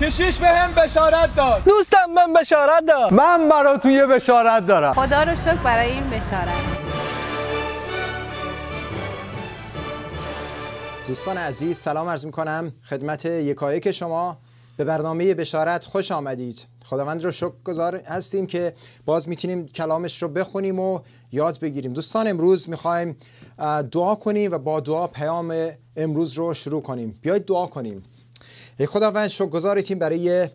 کشیش به هم بشارت داد دوستم من بشارت داد من براتون یه بشارت دارم خدا رو شکر برای این بشارت دوستان عزیز سلام عرض می خدمت یکایک شما به برنامه بشارت خوش آمدید خداوند رو شکر گذار هستیم که باز میتونیم کلامش رو بخونیم و یاد بگیریم دوستان امروز میخوایم دعا کنیم و با دعا پیام امروز رو شروع کنیم بیاید دعا کنیم ای خداوند شکرگزاریم برای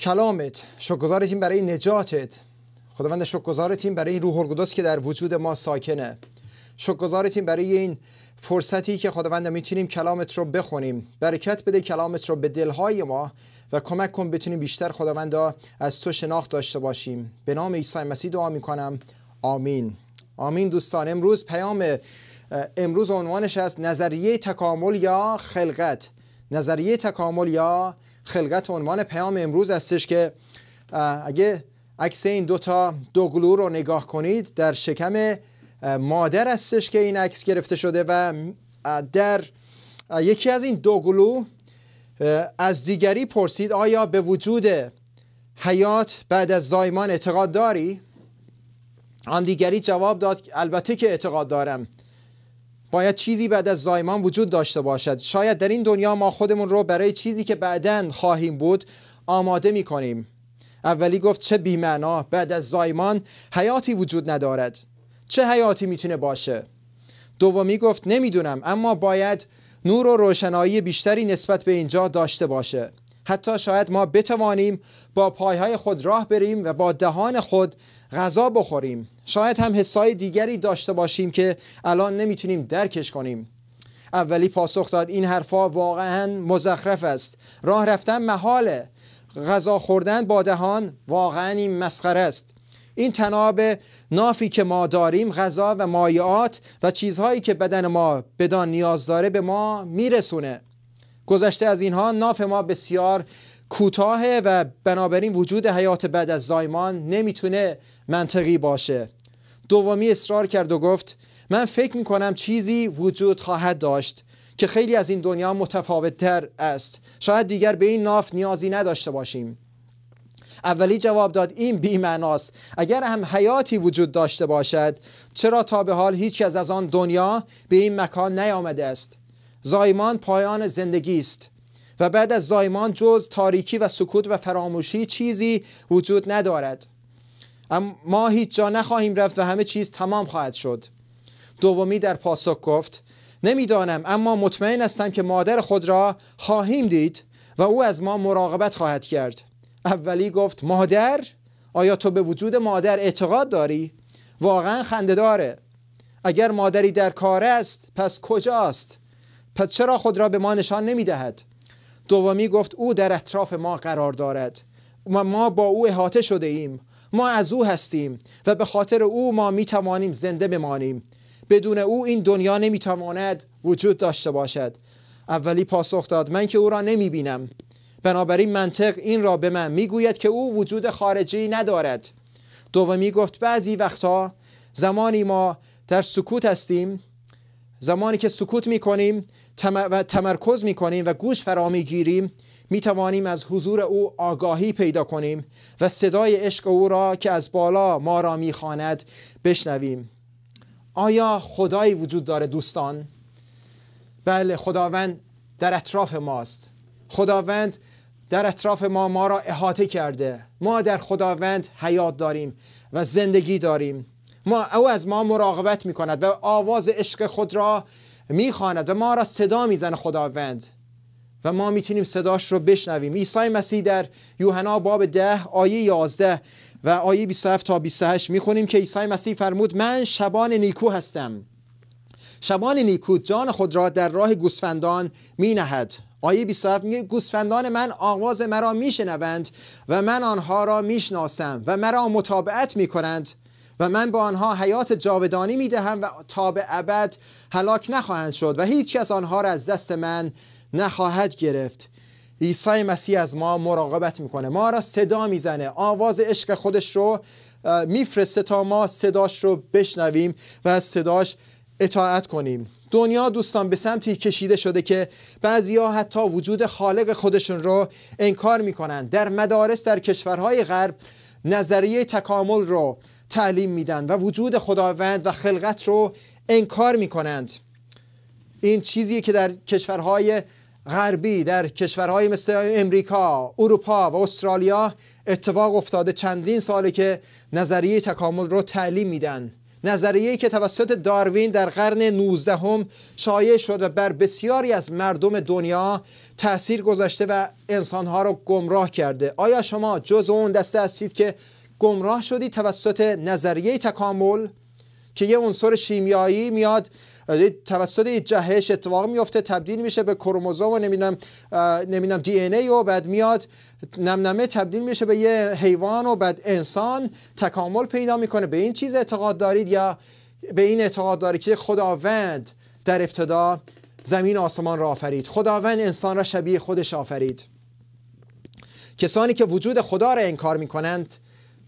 کلامت شکرگزاریم برای نجاتت خداوند شکرگزاریم برای این روح القدس که در وجود ما ساکنه شکرگزاریم برای این فرصتی که خداوند میتونیم کلامت رو بخونیم برکت بده کلامت رو به دلهای ما و کمک کن بتونیم بیشتر خداوندا از تو شناخت داشته باشیم به نام عیسی مسیح دعا میکنم آمین آمین دوستان امروز پیام امروز عنوانش از نظریه تکامل یا خلقت نظریه تکامل یا خلقت عنوان پیام امروز هستش که اگه عکس این دوتا دوگلو رو نگاه کنید در شکم مادر هستش که این عکس گرفته شده و در یکی از این دوگلو از دیگری پرسید آیا به وجود حیات بعد از زایمان اعتقاد داری؟ آن دیگری جواب داد البته که اعتقاد دارم باید چیزی بعد از زایمان وجود داشته باشد شاید در این دنیا ما خودمون رو برای چیزی که بعدا خواهیم بود آماده می کنیم اولی گفت چه بیمعنا بعد از زایمان حیاتی وجود ندارد چه حیاتی میتونه باشه دومی گفت نمیدونم اما باید نور و روشنایی بیشتری نسبت به اینجا داشته باشه حتی شاید ما بتوانیم با پایهای خود راه بریم و با دهان خود غذا بخوریم شاید هم حسای دیگری داشته باشیم که الان نمیتونیم درکش کنیم اولی پاسخ داد این حرفا واقعا مزخرف است راه رفتن محاله غذا خوردن با دهان واقعا این مسخره است این تناب نافی که ما داریم غذا و مایعات و چیزهایی که بدن ما بدان نیاز داره به ما میرسونه گذشته از اینها ناف ما بسیار کوتاهه و بنابراین وجود حیات بعد از زایمان نمیتونه منطقی باشه دومی اصرار کرد و گفت من فکر میکنم چیزی وجود خواهد داشت که خیلی از این دنیا متفاوت تر است شاید دیگر به این ناف نیازی نداشته باشیم اولی جواب داد این بیمعناست اگر هم حیاتی وجود داشته باشد چرا تا به حال هیچ از, از آن دنیا به این مکان نیامده است زایمان پایان زندگی است و بعد از زایمان جز تاریکی و سکوت و فراموشی چیزی وجود ندارد اما ما هیچ جا نخواهیم رفت و همه چیز تمام خواهد شد دومی در پاسخ گفت نمیدانم اما مطمئن هستم که مادر خود را خواهیم دید و او از ما مراقبت خواهد کرد اولی گفت مادر آیا تو به وجود مادر اعتقاد داری واقعا داره اگر مادری در کار است پس کجاست پس چرا خود را به ما نشان نمیدهد؟ دومی گفت او در اطراف ما قرار دارد و ما با او احاطه شده ایم ما از او هستیم و به خاطر او ما می توانیم زنده بمانیم بدون او این دنیا نمی تواند وجود داشته باشد اولی پاسخ داد من که او را نمی بینم بنابراین منطق این را به من میگوید که او وجود خارجی ندارد دومی گفت بعضی وقتها زمانی ما در سکوت هستیم زمانی که سکوت می کنیم و تمرکز می کنیم و گوش فرا می گیریم می توانیم از حضور او آگاهی پیدا کنیم و صدای عشق او را که از بالا ما را می خاند بشنویم آیا خدایی وجود داره دوستان؟ بله خداوند در اطراف ماست خداوند در اطراف ما ما را احاطه کرده ما در خداوند حیات داریم و زندگی داریم ما او از ما مراقبت می کند و آواز عشق خود را میخواند و ما را صدا میزنه خداوند و ما میتونیم صداش رو بشنویم عیسی مسیح در یوحنا باب ده آیه 11 و آیه 27 تا 28 میخونیم که عیسی مسیح فرمود من شبان نیکو هستم شبان نیکو جان خود را در راه گوسفندان می نهد آیه 27 میگه گوسفندان من آواز مرا میشنوند و من آنها را میشناسم و مرا مطابقت میکنند و من به آنها حیات جاودانی می دهم و تا به ابد هلاک نخواهند شد و هیچ از آنها را از دست من نخواهد گرفت عیسی مسیح از ما مراقبت میکنه ما را صدا میزنه آواز عشق خودش رو میفرسته تا ما صداش رو بشنویم و از صداش اطاعت کنیم دنیا دوستان به سمتی کشیده شده که بعضیا حتی وجود خالق خودشون رو انکار میکنن در مدارس در کشورهای غرب نظریه تکامل رو تعلیم میدن و وجود خداوند و خلقت رو انکار میکنند این چیزی که در کشورهای غربی در کشورهای مثل امریکا، اروپا و استرالیا اتفاق افتاده چندین ساله که نظریه تکامل رو تعلیم میدن نظریه که توسط داروین در قرن 19 هم شایع شد و بر بسیاری از مردم دنیا تاثیر گذاشته و انسانها رو گمراه کرده آیا شما جز اون دسته هستید که گمراه شدی توسط نظریه تکامل که یه عنصر شیمیایی میاد توسط جهش اتفاق میفته تبدیل میشه به کروموزوم و نمیدونم نمیدونم دی ای و بعد میاد نمنمه تبدیل میشه به یه حیوان و بعد انسان تکامل پیدا میکنه به این چیز اعتقاد دارید یا به این اعتقاد دارید که خداوند در ابتدا زمین آسمان را آفرید خداوند انسان را شبیه خودش آفرید کسانی که وجود خدا را انکار میکنند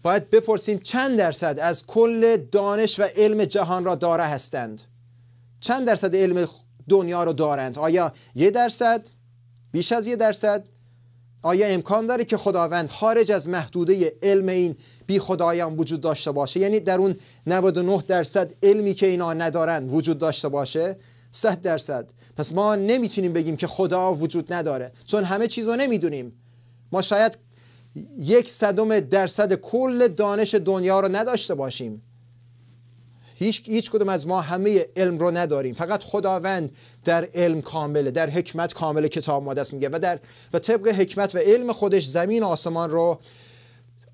باید بپرسیم چند درصد از کل دانش و علم جهان را داره هستند چند درصد علم دنیا را دارند آیا یه درصد بیش از یه درصد آیا امکان داره که خداوند خارج از محدوده علم این بی خدایان وجود داشته باشه یعنی در اون 99 درصد علمی که اینا ندارند وجود داشته باشه 100 درصد پس ما نمیتونیم بگیم که خدا وجود نداره چون همه چیز رو نمیدونیم ما شاید یک صدم درصد کل دانش دنیا رو نداشته باشیم هیچ, هیچ کدوم از ما همه علم رو نداریم فقط خداوند در علم کامله در حکمت کامل کتاب مقدس میگه و در و طبق حکمت و علم خودش زمین آسمان رو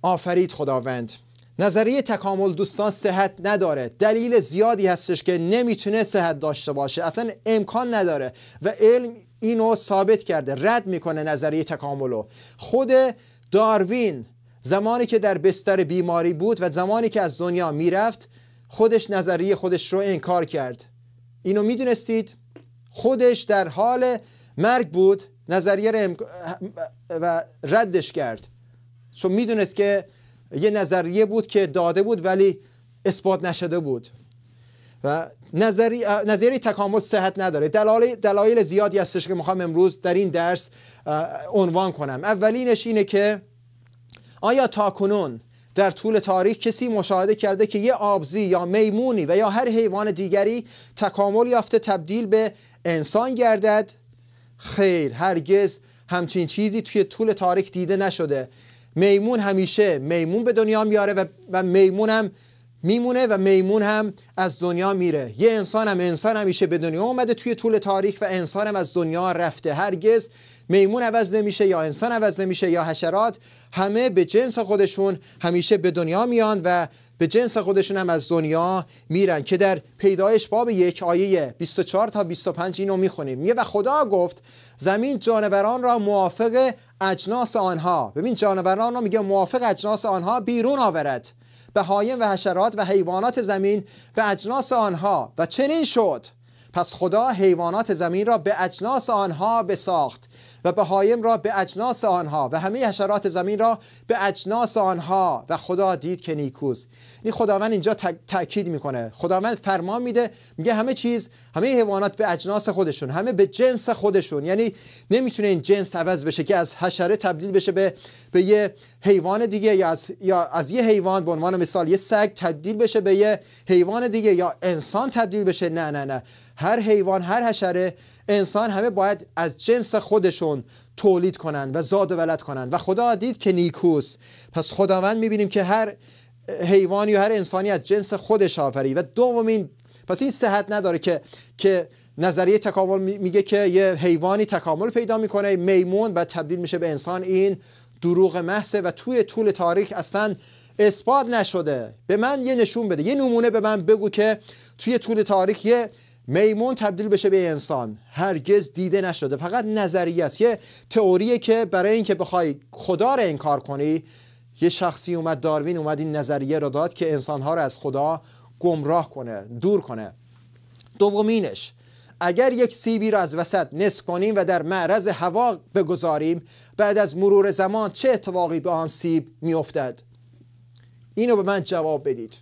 آفرید خداوند نظریه تکامل دوستان صحت نداره دلیل زیادی هستش که نمیتونه صحت داشته باشه اصلا امکان نداره و علم اینو ثابت کرده رد میکنه نظریه تکامل رو خود داروین زمانی که در بستر بیماری بود و زمانی که از دنیا میرفت خودش نظریه خودش رو انکار کرد اینو میدونستید خودش در حال مرگ بود نظریه رو و ردش کرد چون میدونست که یه نظریه بود که داده بود ولی اثبات نشده بود و نظری نظریه تکامل صحت نداره دلایل دلایل زیادی هستش که میخوام امروز در این درس عنوان کنم اولینش اینه که آیا تاکنون در طول تاریخ کسی مشاهده کرده که یه آبزی یا میمونی و یا هر حیوان دیگری تکامل یافته تبدیل به انسان گردد خیر هرگز همچین چیزی توی طول تاریخ دیده نشده میمون همیشه میمون به دنیا میاره و, و میمون هم میمونه و میمون هم از دنیا میره یه انسان هم انسان همیشه به دنیا اومده توی طول تاریخ و انسان هم از دنیا رفته هرگز میمون عوض نمیشه یا انسان عوض نمیشه یا حشرات همه به جنس خودشون همیشه به دنیا میان و به جنس خودشون هم از دنیا میرن که در پیدایش باب یک آیه 24 تا 25 اینو میخونیم میگه و خدا گفت زمین جانوران را موافق اجناس آنها ببین جانوران را میگه موافق اجناس آنها بیرون آورد بهایم و حشرات و حیوانات زمین به اجناس آنها و چنین شد پس خدا حیوانات زمین را به اجناس آنها بساخت و هایم را به اجناس آنها و همه حشرات زمین را به اجناس آنها و خدا دید که نیکوز این خداوند اینجا تاکید میکنه خداوند فرمان میده میگه همه چیز همه حیوانات به اجناس خودشون همه به جنس خودشون یعنی نمیتونه این جنس عوض بشه که از حشره تبدیل بشه به به یه حیوان دیگه یا از, از یه حیوان به عنوان مثال یه سگ تبدیل بشه به یه حیوان دیگه یا انسان تبدیل بشه نه نه نه هر حیوان هر حشره انسان همه باید از جنس خودشون تولید کنند و زاد و ولد کنند و خدا دید که نیکوست پس خداوند میبینیم که هر حیوانی و هر انسانی از جنس خودش آفری و دومین پس این صحت نداره که که نظریه تکامل میگه که یه حیوانی تکامل پیدا میکنه میمون و تبدیل میشه به انسان این دروغ محسه و توی طول تاریخ اصلا اثبات نشده به من یه نشون بده یه نمونه به من بگو که توی طول تاریخ یه میمون تبدیل بشه به انسان هرگز دیده نشده فقط نظریه است یه تئوریه که برای اینکه بخوای خدا رو انکار کنی یه شخصی اومد داروین اومد این نظریه رو داد که انسانها رو از خدا گمراه کنه دور کنه دومینش اگر یک سیبی را از وسط نصف کنیم و در معرض هوا بگذاریم بعد از مرور زمان چه اتفاقی به آن سیب میافتد اینو به من جواب بدید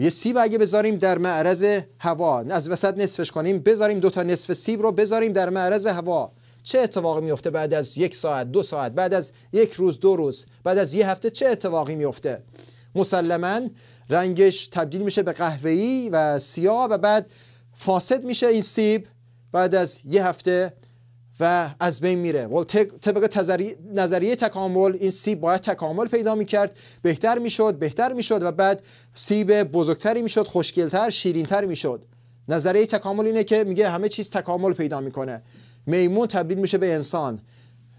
یه سیب اگه بذاریم در معرض هوا از وسط نصفش کنیم بذاریم دو تا نصف سیب رو بذاریم در معرض هوا چه اتفاقی میفته بعد از یک ساعت دو ساعت بعد از یک روز دو روز بعد از یه هفته چه اتفاقی میفته مسلما رنگش تبدیل میشه به قهوه‌ای و سیاه و بعد فاسد میشه این سیب بعد از یه هفته و از بین میره و طبق نظریه تکامل این سیب باید تکامل پیدا میکرد بهتر میشد بهتر میشد و بعد سیب بزرگتری میشد خوشگلتر شیرینتر میشد نظریه تکامل اینه که میگه همه چیز تکامل پیدا میکنه میمون تبدیل میشه به انسان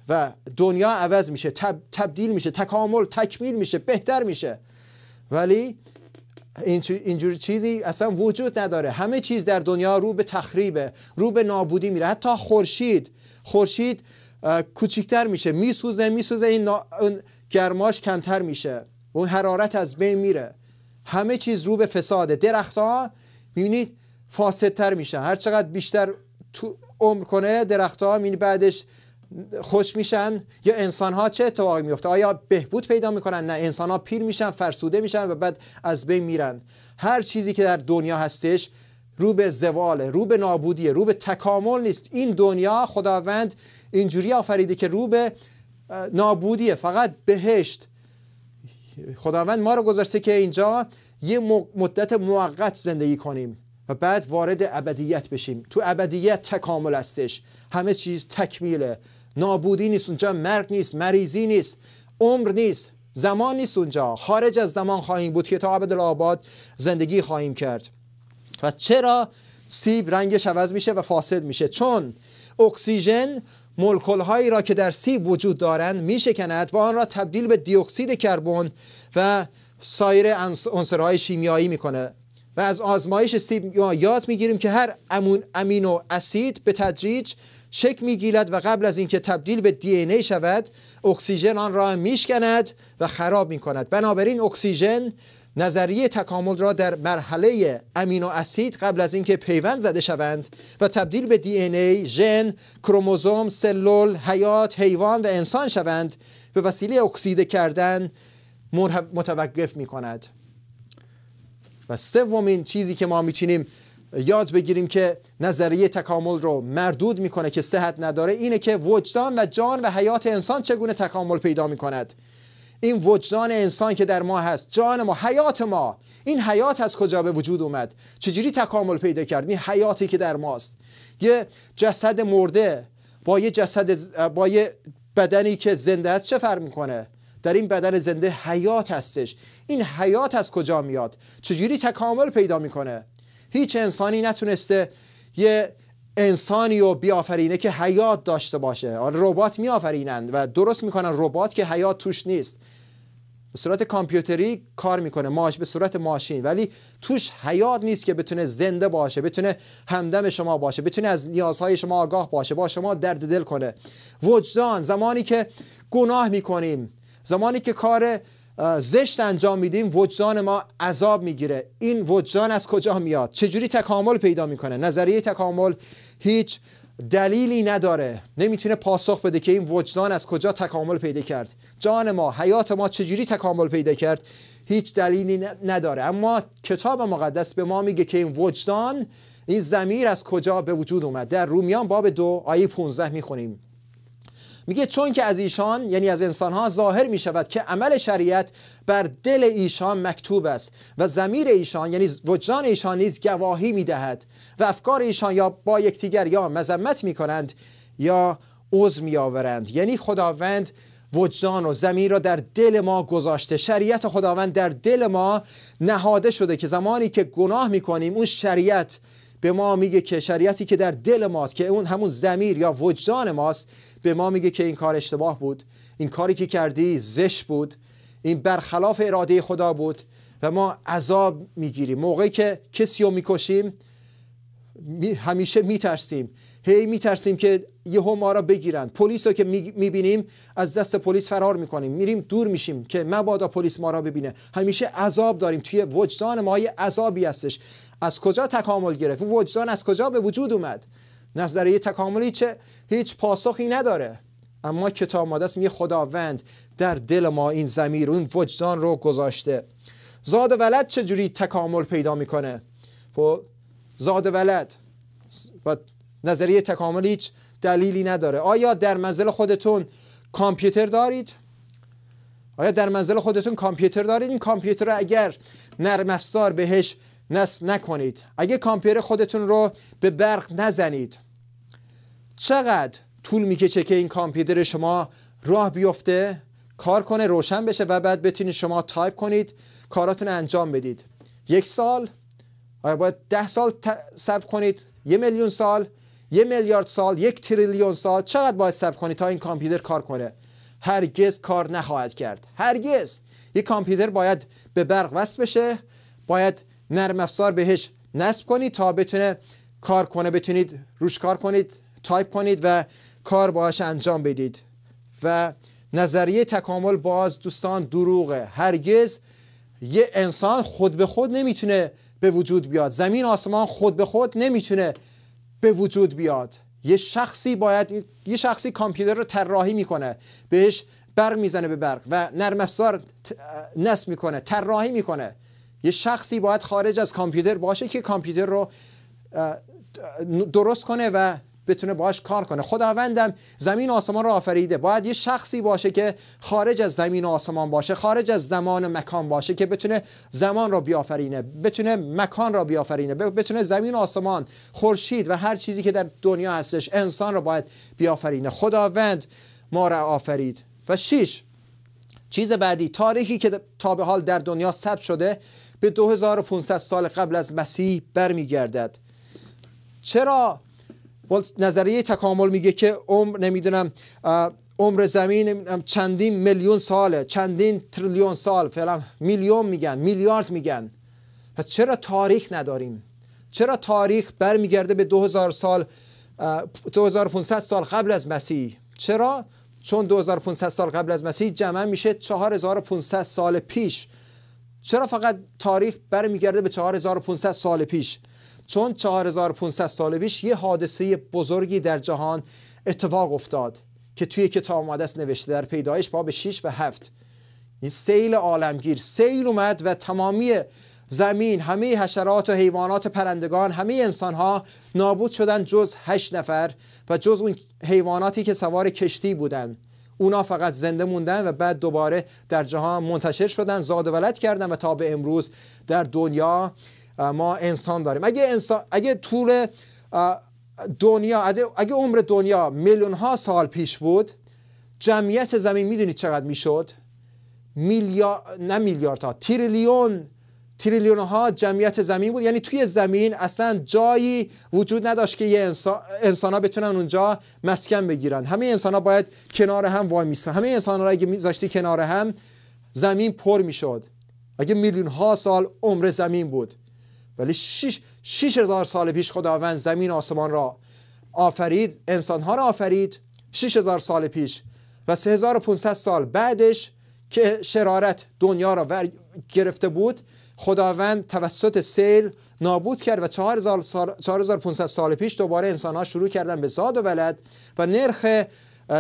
و دنیا عوض میشه تبدیل میشه تکامل تکمیل میشه بهتر میشه ولی اینجور چیزی اصلا وجود نداره همه چیز در دنیا رو به تخریبه رو به نابودی میره حتی خورشید خورشید کوچیکتر میشه میسوزه میسوزه این گرماش کمتر میشه اون حرارت از بین میره همه چیز رو به فساده درختها میبینید فاسدتر میشن هر چقدر بیشتر تو عمر کنه درختها میبینید بعدش خوش میشن یا انسان ها چه اتفاقی میفته آیا بهبود پیدا میکنن نه انسان ها پیر میشن فرسوده میشن و بعد از بین میرن هر چیزی که در دنیا هستش رو به زوال رو به نابودیه رو به تکامل نیست این دنیا خداوند اینجوری آفریده که رو به نابودیه فقط بهشت خداوند ما رو گذاشته که اینجا یه مدت موقت زندگی کنیم و بعد وارد ابدیت بشیم تو ابدیت تکامل هستش همه چیز تکمیله نابودی نیست اونجا مرگ نیست مریضی نیست عمر نیست زمان نیست اونجا خارج از زمان خواهیم بود که تا عبدالآباد زندگی خواهیم کرد و چرا سیب رنگش عوض میشه و فاسد میشه چون اکسیژن مولکول هایی را که در سیب وجود دارند میشکند و آن را تبدیل به دیوکسید کربن و سایر عنصرهای شیمیایی میکنه و از آزمایش سیب یاد میگیریم که هر امون امینو اسید به تدریج شک میگیرد و قبل از اینکه تبدیل به دی ای شود اکسیژن آن را میشکند و خراب میکند بنابراین اکسیژن نظریه تکامل را در مرحله امینو اسید قبل از اینکه پیوند زده شوند و تبدیل به دی این ای، ژن، کروموزوم، سلول، حیات، حیوان و انسان شوند به وسیله اکسیده کردن متوقف می کند و سومین چیزی که ما میتونیم یاد بگیریم که نظریه تکامل رو مردود میکنه که صحت نداره اینه که وجدان و جان و حیات انسان چگونه تکامل پیدا میکند این وجدان انسان که در ما هست جان ما حیات ما این حیات از کجا به وجود اومد چجوری تکامل پیدا کرد این حیاتی که در ماست یه جسد مرده با یه جسد با یه بدنی که زنده است چه فرق میکنه در این بدن زنده حیات هستش این حیات از کجا میاد چجوری تکامل پیدا میکنه هیچ انسانی نتونسته یه انسانی رو بیافرینه که حیات داشته باشه ربات میآفرینند و درست میکنن ربات که حیات توش نیست به صورت کامپیوتری کار میکنه ماش به صورت ماشین ولی توش حیات نیست که بتونه زنده باشه بتونه همدم شما باشه بتونه از نیازهای شما آگاه باشه با شما درد دل کنه وجدان زمانی که گناه میکنیم زمانی که کار زشت انجام میدیم وجدان ما عذاب میگیره این وجدان از کجا میاد چجوری تکامل پیدا میکنه نظریه تکامل هیچ دلیلی نداره نمیتونه پاسخ بده که این وجدان از کجا تکامل پیدا کرد جان ما حیات ما چجوری تکامل پیدا کرد هیچ دلیلی نداره اما کتاب مقدس به ما میگه که این وجدان این زمیر از کجا به وجود اومد در رومیان باب دو آیه 15 میخونیم میگه چون که از ایشان یعنی از انسانها ظاهر می شود که عمل شریعت بر دل ایشان مکتوب است و زمیر ایشان یعنی وجدان ایشان نیز گواهی می دهد و افکار ایشان یا با یکدیگر یا مذمت می کنند یا عضو می آورند یعنی خداوند وجدان و زمین را در دل ما گذاشته شریعت خداوند در دل ما نهاده شده که زمانی که گناه کنیم اون شریعت به ما میگه که شریعتی که در دل ماست که اون همون زمیر یا وجدان ماست به ما میگه که این کار اشتباه بود این کاری که کردی زش بود این برخلاف اراده خدا بود و ما عذاب میگیریم موقعی که کسی رو میکشیم همیشه میترسیم هی میترسیم که یهو ما را بگیرن پلیس رو که میبینیم از دست پلیس فرار میکنیم میریم دور میشیم که مبادا پلیس ما را ببینه همیشه عذاب داریم توی وجدان ما یه عذابی هستش از کجا تکامل گرفت وجدان از کجا به وجود اومد نظریه تکاملی چه هیچ پاسخی نداره اما کتاب مقدس می خداوند در دل ما این زمیر این وجدان رو گذاشته زاد ولد جوری تکامل پیدا میکنه خب، و زاد ولد و نظریه تکامل هیچ دلیلی نداره آیا در منزل خودتون کامپیوتر دارید آیا در منزل خودتون کامپیوتر دارید این کامپیوتر رو اگر نرم افزار بهش نصب نکنید اگه کامپیوتر خودتون رو به برق نزنید چقدر طول میکشه که این کامپیوتر شما راه بیفته کار کنه روشن بشه و بعد بتونید شما تایپ کنید کاراتون انجام بدید یک سال آیا باید ده سال صبر کنید یه میلیون سال یه میلیارد سال یک تریلیون سال چقدر باید صبر کنی تا این کامپیوتر کار کنه هرگز کار نخواهد کرد هرگز یک کامپیوتر باید به برق وصل بشه باید نرم افزار بهش نصب کنید تا بتونه کار کنه بتونید روش کار کنید تایپ کنید و کار باهاش انجام بدید و نظریه تکامل باز دوستان دروغه هرگز یه انسان خود به خود نمیتونه به وجود بیاد زمین آسمان خود به خود نمیتونه به وجود بیاد یه شخصی باید یه شخصی کامپیوتر رو طراحی میکنه بهش برق میزنه به برق و نرم افزار نصب میکنه طراحی میکنه یه شخصی باید خارج از کامپیوتر باشه که کامپیوتر رو درست کنه و بتونه باش کار کنه خداوندم زمین آسمان رو آفریده باید یه شخصی باشه که خارج از زمین و آسمان باشه خارج از زمان و مکان باشه که بتونه زمان را بیافرینه بتونه مکان را بیافرینه بتونه زمین و آسمان خورشید و هر چیزی که در دنیا هستش انسان را باید بیافرینه خداوند ما را آفرید و شیش چیز بعدی تاریخی که تا به حال در دنیا ثبت شده به 2500 سال قبل از مسیح برمیگردد چرا وال نظریه تکامل میگه که عمر نمیدونم عمر زمین چندین میلیون ساله چندین تریلیون سال فعلا میلیون میگن میلیارد میگن پس چرا تاریخ نداریم چرا تاریخ برمیگرده به 2000 سال 2500 سال قبل از مسیح چرا چون 2500 سال قبل از مسیح جمع میشه 4500 سال پیش چرا فقط تاریخ برمیگرده به 4500 سال پیش چون 4500 سال پیش یه حادثه بزرگی در جهان اتفاق افتاد که توی کتاب مقدس نوشته در پیدایش باب 6 و 7 سیل عالمگیر سیل اومد و تمامی زمین همه حشرات و حیوانات پرندگان همه انسان ها نابود شدن جز هشت نفر و جز اون حیواناتی که سوار کشتی بودن اونا فقط زنده موندن و بعد دوباره در جهان منتشر شدن زاد و ولد کردن و تا به امروز در دنیا ما انسان داریم اگه, انسان، اگه طول دنیا اگه عمر دنیا میلیون ها سال پیش بود جمعیت زمین میدونید چقدر میشد میلیارد نه ها. تریلیون تریلیون ها جمعیت زمین بود یعنی توی زمین اصلا جایی وجود نداشت که یه انسان, انسان ها بتونن اونجا مسکن بگیرن همه انسان ها باید کنار هم وای میسن همه انسان ها اگه میذاشتی کنار هم زمین پر میشد اگه میلیون ها سال عمر زمین بود ولی شیش, هزار سال پیش خداوند زمین آسمان را آفرید ها را آفرید شیش هزار سال پیش و 3500 سال بعدش که شرارت دنیا را گرفته بود خداوند توسط سیل نابود کرد و 4500 سال پیش دوباره انسان ها شروع کردن به زاد و ولد و نرخ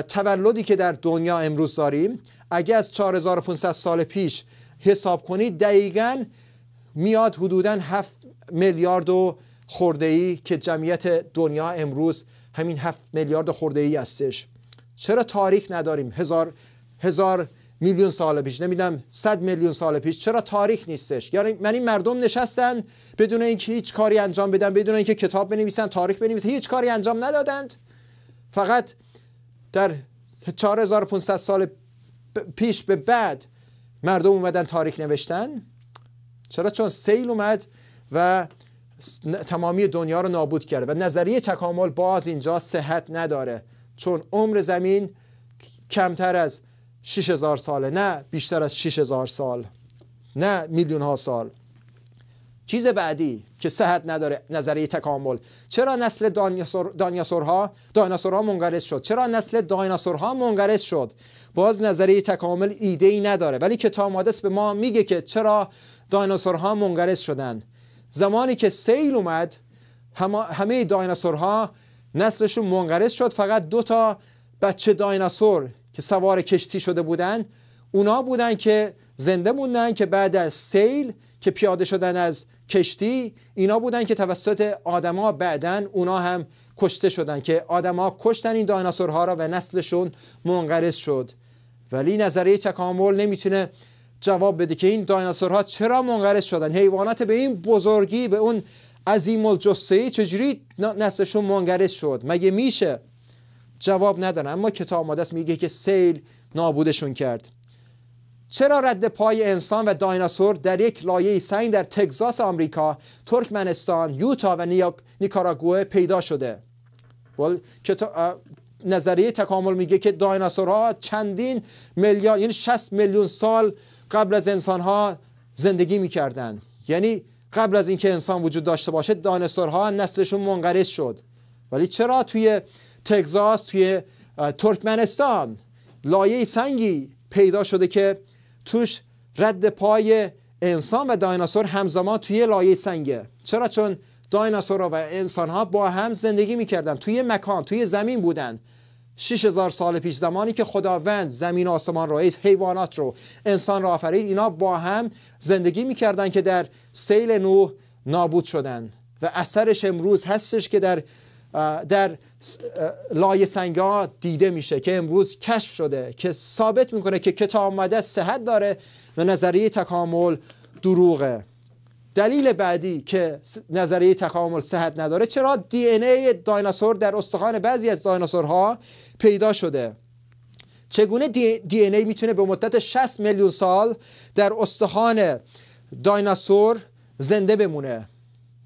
تولدی که در دنیا امروز داریم اگر از 4500 سال پیش حساب کنید دقیقا میاد حدوداً 7 میلیارد و خورده ای که جمعیت دنیا امروز همین هفت میلیارد خورده ای هستش چرا تاریخ نداریم هزار هزار میلیون سال پیش نمیدونم صد میلیون سال پیش چرا تاریخ نیستش یعنی من این مردم نشستن بدون اینکه هیچ کاری انجام بدن بدون اینکه کتاب بنویسن تاریخ بنویسن هیچ کاری انجام ندادند فقط در 4500 سال پیش به بعد مردم اومدن تاریخ نوشتن چرا چون سیل اومد و تمامی دنیا رو نابود کرده و نظریه تکامل باز اینجا صحت نداره چون عمر زمین کمتر از 6000 ساله نه بیشتر از 6000 سال نه میلیون ها سال چیز بعدی که صحت نداره نظریه تکامل چرا نسل دایناسورها دایناسورها منقرض شد چرا نسل دایناسورها منقرض شد باز نظریه تکامل ایده ای نداره ولی کتاب مقدس به ما میگه که چرا دایناسورها منقرض شدن زمانی که سیل اومد همه دایناسورها نسلشون منقرض شد فقط دو تا بچه دایناسور که سوار کشتی شده بودن اونا بودن که زنده موندن که بعد از سیل که پیاده شدن از کشتی اینا بودن که توسط آدما بعدا اونا هم کشته شدن که آدما کشتن این دایناسورها را و نسلشون منقرض شد ولی نظریه تکامل نمیتونه جواب بده که این دایناسورها چرا منقرض شدن حیوانات به این بزرگی به اون عظیم الجثه چجوری نسلشون منقرض شد مگه میشه جواب ندارن، اما کتاب مقدس میگه که سیل نابودشون کرد چرا رد پای انسان و دایناسور در یک لایه سنگ در تگزاس آمریکا، ترکمنستان، یوتا و نیکاراگوه پیدا شده؟ ول نظریه تکامل میگه که دایناسورها چندین میلیارد یعنی 60 میلیون سال قبل از انسان ها زندگی میکردند یعنی قبل از اینکه انسان وجود داشته باشه ها نسلشون منقرض شد ولی چرا توی تگزاس توی ترکمنستان لایه سنگی پیدا شده که توش رد پای انسان و دایناسور همزمان توی لایه سنگه چرا چون دایناسورها و انسان ها با هم زندگی میکردن توی مکان توی زمین بودند هزار سال پیش زمانی که خداوند زمین آسمان رو حیوانات رو انسان رو آفرید اینا با هم زندگی میکردن که در سیل نوح نابود شدن و اثرش امروز هستش که در در لای سنگا دیده میشه که امروز کشف شده که ثابت میکنه که کتاب مقدس صحت داره و نظریه تکامل دروغه دلیل بعدی که نظریه تکامل صحت نداره چرا دی ای دایناسور در استخوان بعضی از دایناسورها پیدا شده چگونه دی, ای میتونه به مدت 60 میلیون سال در استخوان دایناسور زنده بمونه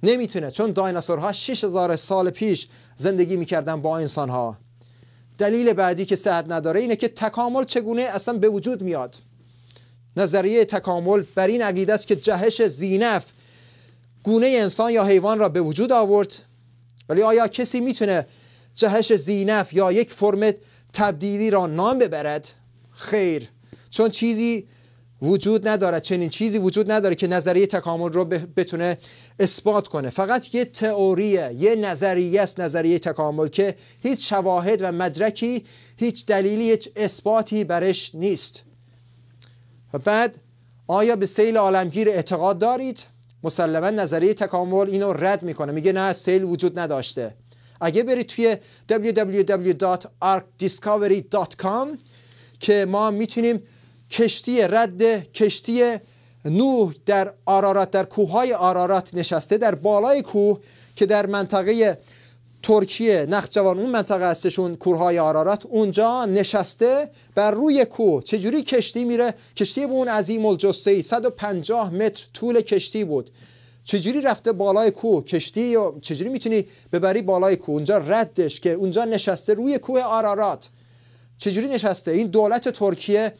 نمیتونه چون دایناسورها 6000 سال پیش زندگی میکردن با انسانها ها دلیل بعدی که صحت نداره اینه که تکامل چگونه اصلا به وجود میاد نظریه تکامل بر این عقیده است که جهش زینف گونه انسان یا حیوان را به وجود آورد ولی آیا کسی میتونه جهش زینف یا یک فرم تبدیلی را نام ببرد خیر چون چیزی وجود ندارد چنین چیزی وجود نداره که نظریه تکامل رو بتونه اثبات کنه فقط یه تئوریه یه نظریه است نظریه تکامل که هیچ شواهد و مدرکی هیچ دلیلی هیچ اثباتی برش نیست و بعد آیا به سیل عالمگیر اعتقاد دارید مسلما نظریه تکامل اینو رد میکنه میگه نه سیل وجود نداشته اگه برید توی www.arcdiscovery.com که ما میتونیم کشتی رد کشتی نوح در آرارات در کوههای آرارات نشسته در بالای کوه که در منطقه ترکیه نخجوان اون منطقه هستشون کورهای آرارات اونجا نشسته بر روی کوه چجوری کشتی میره کشتی به اون عظیم الجسه 150 متر طول کشتی بود چجوری رفته بالای کوه کشتی و چجوری میتونی ببری بالای کوه اونجا ردش که اونجا نشسته روی کوه آرارات چجوری نشسته این دولت ترکیه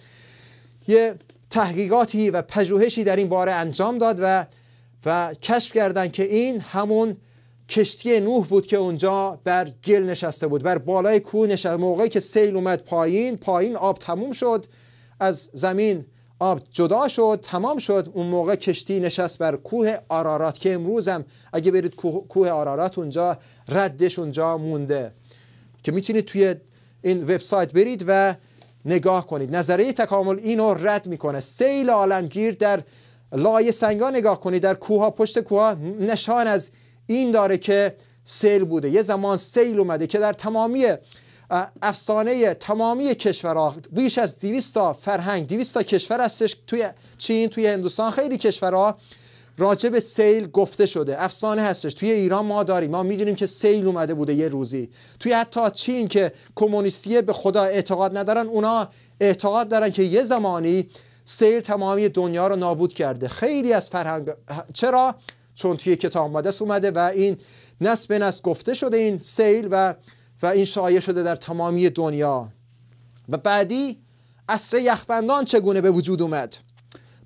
یه تحقیقاتی و پژوهشی در این باره انجام داد و و کشف کردن که این همون کشتی نوح بود که اونجا بر گل نشسته بود بر بالای کوه نشسته موقعی که سیل اومد پایین پایین آب تموم شد از زمین آب جدا شد تمام شد اون موقع کشتی نشست بر کوه آرارات که امروز هم اگه برید کوه آرارات اونجا ردش اونجا مونده که میتونید توی این وبسایت برید و نگاه کنید نظریه تکامل اینو رد میکنه سیل عالمگیر در لایه سنگا نگاه کنید در کوه پشت کوه نشان از این داره که سیل بوده یه زمان سیل اومده که در تمامی افسانه تمامی کشورها بیش از 200 تا فرهنگ 200 تا کشور هستش توی چین توی هندوستان خیلی کشورها راجع به سیل گفته شده افسانه هستش توی ایران ما داریم ما میدونیم که سیل اومده بوده یه روزی توی حتی چین که کمونیستیه به خدا اعتقاد ندارن اونا اعتقاد دارن که یه زمانی سیل تمامی دنیا رو نابود کرده خیلی از فرهنگ چرا چون توی کتاب مقدس اومده و این نسل به نسل گفته شده این سیل و و این شایع شده در تمامی دنیا و بعدی اصر یخبندان چگونه به وجود اومد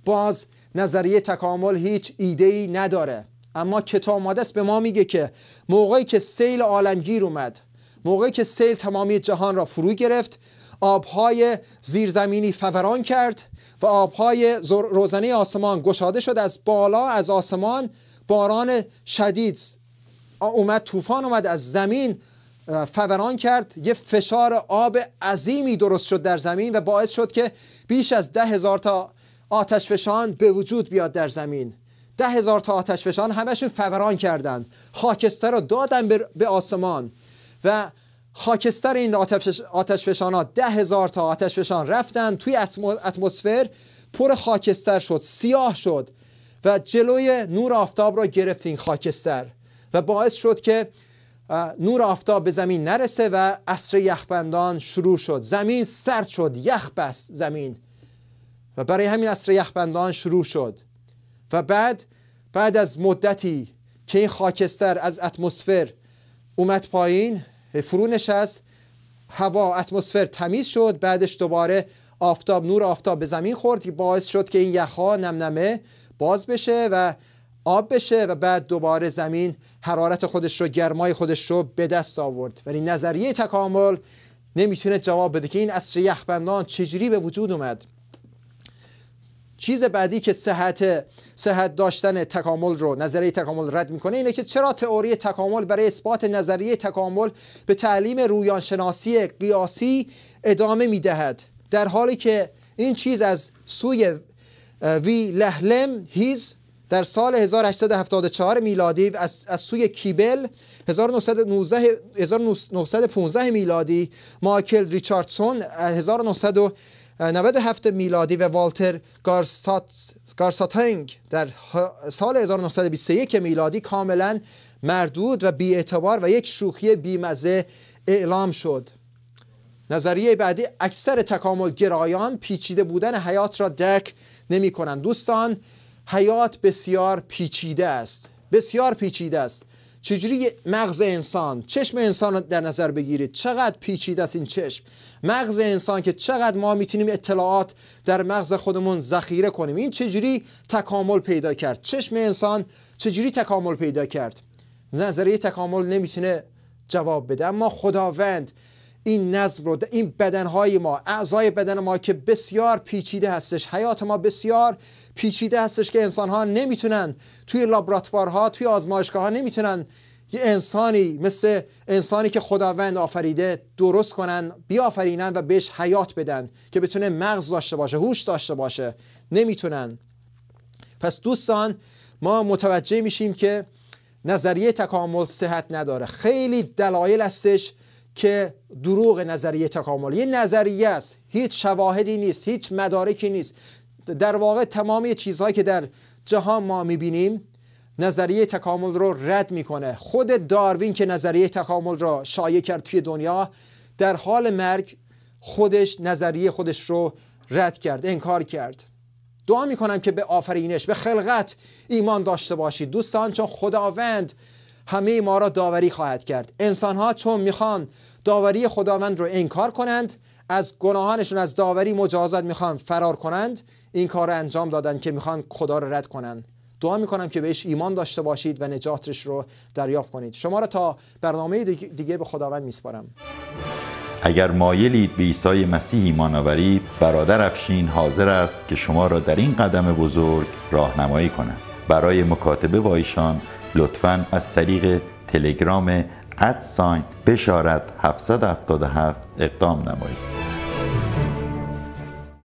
باز نظریه تکامل هیچ ایده ای نداره اما کتاب مقدس به ما میگه که موقعی که سیل عالمگیر اومد موقعی که سیل تمامی جهان را فرو گرفت آبهای زیرزمینی فوران کرد و آبهای روزنه آسمان گشاده شد از بالا از آسمان باران شدید اومد طوفان اومد از زمین فوران کرد یه فشار آب عظیمی درست شد در زمین و باعث شد که بیش از ده هزار تا آتش فشان به وجود بیاد در زمین ده هزار تا آتش فشان همشون فوران کردند خاکستر رو دادن به آسمان و خاکستر این آتش فشان ها ده هزار تا آتش فشان رفتن توی اتمسفر پر خاکستر شد سیاه شد و جلوی نور آفتاب را این خاکستر و باعث شد که نور آفتاب به زمین نرسه و عصر یخبندان شروع شد زمین سرد شد یخ بست زمین و برای همین عصر یخبندان شروع شد و بعد بعد از مدتی که این خاکستر از اتمسفر اومد پایین فرو نشست هوا اتمسفر تمیز شد بعدش دوباره آفتاب نور آفتاب به زمین خورد که باعث شد که این یخها نمنمه باز بشه و آب بشه و بعد دوباره زمین حرارت خودش رو گرمای خودش رو به دست آورد ولی نظریه تکامل نمیتونه جواب بده که این اصر یخبندان چجوری به وجود اومد چیز بعدی که صحت صحت داشتن تکامل رو نظریه تکامل رد میکنه اینه که چرا تئوری تکامل برای اثبات نظریه تکامل به تعلیم رویانشناسی قیاسی ادامه میدهد در حالی که این چیز از سوی وی لهلم هیز در سال 1874 میلادی از, سوی کیبل 1915 میلادی مایکل ریچاردسون 1997 میلادی و والتر گارسات، گارساتنگ در سال 1921 میلادی کاملا مردود و بیاعتبار و یک شوخی بیمزه اعلام شد نظریه بعدی اکثر تکامل گرایان پیچیده بودن حیات را درک نمی دوستان حیات بسیار پیچیده است بسیار پیچیده است چجوری مغز انسان چشم انسان رو در نظر بگیرید چقدر پیچیده است این چشم مغز انسان که چقدر ما میتونیم اطلاعات در مغز خودمون ذخیره کنیم این چجوری تکامل پیدا کرد چشم انسان چجوری تکامل پیدا کرد نظریه تکامل نمیتونه جواب بده اما خداوند این نظم رو این بدنهای ما اعضای بدن ما که بسیار پیچیده هستش حیات ما بسیار پیچیده هستش که ها نمیتونن توی لابراتوارها توی آزمایشگاه ها نمیتونن یه انسانی مثل انسانی که خداوند آفریده درست کنن بیافرینن و بهش حیات بدن که بتونه مغز داشته باشه هوش داشته باشه نمیتونن پس دوستان ما متوجه میشیم که نظریه تکامل صحت نداره خیلی دلایل هستش که دروغ نظریه تکامل یه نظریه است هیچ شواهدی نیست هیچ مدارکی نیست در واقع تمامی چیزهایی که در جهان ما میبینیم نظریه تکامل رو رد میکنه خود داروین که نظریه تکامل را شایع کرد توی دنیا در حال مرگ خودش نظریه خودش رو رد کرد انکار کرد دعا میکنم که به آفرینش به خلقت ایمان داشته باشید دوستان چون خداوند همه ما را داوری خواهد کرد ها چون میخوان داوری خداوند رو انکار کنند از گناهانشون از داوری مجازات میخوان فرار کنند این کار را انجام دادن که میخوان خدا را رد کنند دعا میکنم که بهش ایمان داشته باشید و نجاتش رو دریافت کنید شما را تا برنامه دیگه به خداوند میسپارم اگر مایلید به عیسی مسیح ایمان آورید برادر افشین حاضر است که شما را در این قدم بزرگ راهنمایی کند برای مکاتبه با ایشان لطفا از طریق تلگرام ادساین بشارت 777 اقدام نمایید